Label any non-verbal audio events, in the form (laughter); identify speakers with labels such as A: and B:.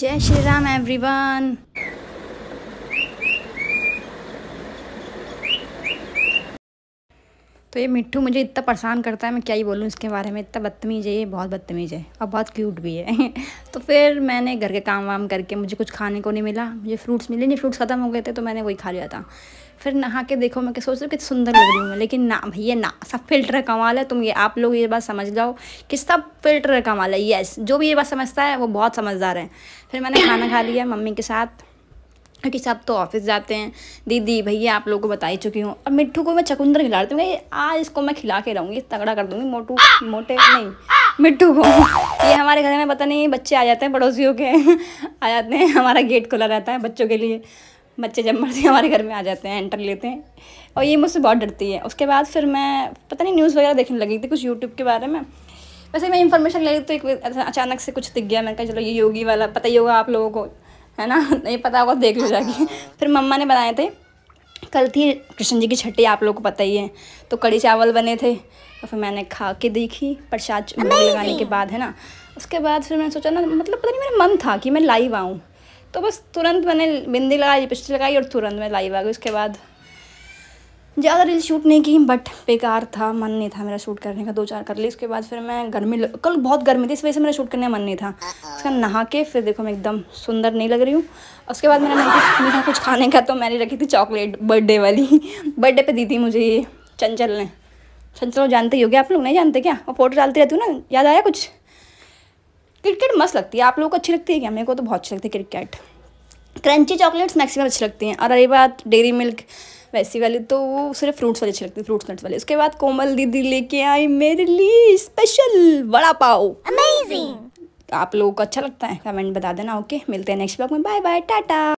A: जय श्री राम एवरीवन तो ये मिट्टू मुझे इतना परेशान करता है मैं क्या ही बोलूँ इसके बारे में इतना बदतमीज़ है ये बहुत बदतमीज़ है और बहुत क्यूट भी है (laughs) तो फिर मैंने घर के काम वाम करके मुझे कुछ खाने को नहीं मिला मुझे फ्रूट्स मिले नहीं फ्रूट्स ख़त्म हो गए थे तो मैंने वही खा लिया था फिर नहा के देखो मैं सोच रही हूँ कि सुंदर लग रही हूँ मैं लेकिन ना भैया ना सब फिल्टर कमाल है तुम ये आप लोग ये बात समझ जाओ कि सब फिल्टर कमाल है यस जो भी ये बात समझता है वो बहुत समझदार है फिर मैंने खाना खा लिया मम्मी के साथ क्योंकि सब तो ऑफिस जाते हैं दीदी भैया आप लोगों को बता ही चुकी हूँ और मिट्टू को मैं चकुंदर खिला रही हूँ आज इसको मैं खिला के रहूँगी तगड़ा कर दूँगी मोटू मोटे नहीं मिट्टू को ये हमारे घर में पता नहीं बच्चे आ जाते हैं पड़ोसियों के आ जाते हैं हमारा गेट खुला रहता है बच्चों के लिए बच्चे जब मर्जी हमारे घर में आ जाते हैं एंटर लेते हैं और ये मुझसे बहुत डरती है उसके बाद फिर मैं पता नहीं न्यूज़ वगैरह देखने लगी थी कुछ यूट्यूब के बारे में वैसे मैं इन्फॉर्मेशन ले रही तो एक अचानक से कुछ दिख गया मैंने कहा चलो ये योगी वाला पता ही होगा आप लोगों को है ना नहीं पता होगा देख लो जाके हाँ। फिर मम्मा ने बनाए थे कल थी कृष्ण जी की छठी आप लोग को पता ही है तो कड़ी चावल बने थे तो फिर मैंने खा के देखी प्रसाद लगाने के बाद है ना उसके बाद फिर मैंने सोचा ना मतलब पता नहीं मेरा मन था कि मैं लाइव आऊँ तो बस तुरंत मैंने बिंदी लगाई लिपस्टिक लगाई और तुरंत मैं लाइव आ गई उसके बाद ज़्यादा रील शूट नहीं की बट बेकार था मन नहीं था मेरा शूट करने का दो चार कर ली उसके बाद फिर मैं गर्मी कल बहुत गर्मी थी इस वजह से मेरा शूट करने का मन नहीं था उसका नहा के फिर देखो मैं एकदम सुंदर नहीं लग रही हूँ उसके बाद मेरा मन नहीं था कुछ खाने का तो मैंने रखी थी चॉकलेट बर्थडे वाली बर्थडे पर दी थी मुझे ये चंचल ने चंचल जानते ही हो गया आप लोग नहीं जानते क्या वो फोटो डालती रहती हूँ ना याद आया कुछ क्रिकेट मस्त लगती है आप लोगों को अच्छी लगती है क्या मेरे को तो बहुत अच्छी लगती है क्रिकेट क्रंची चॉकलेट्स मैक्सिमम अच्छी लगती हैं और रही बात डेरी मिल्क वैसी वाली तो वो सिर्फ फ्रूट्स वाली अच्छी लगती है फ्रूट्स नट्स वाली उसके बाद कोमल दीदी लेके आई मेरे लिए स्पेशल वड़ा पाव अमेजिंग आप लोगों को अच्छा लगता है कमेंट बता देना ओके मिलते हैं नेक्स्ट ब्लॉग में बाय बाय टाटा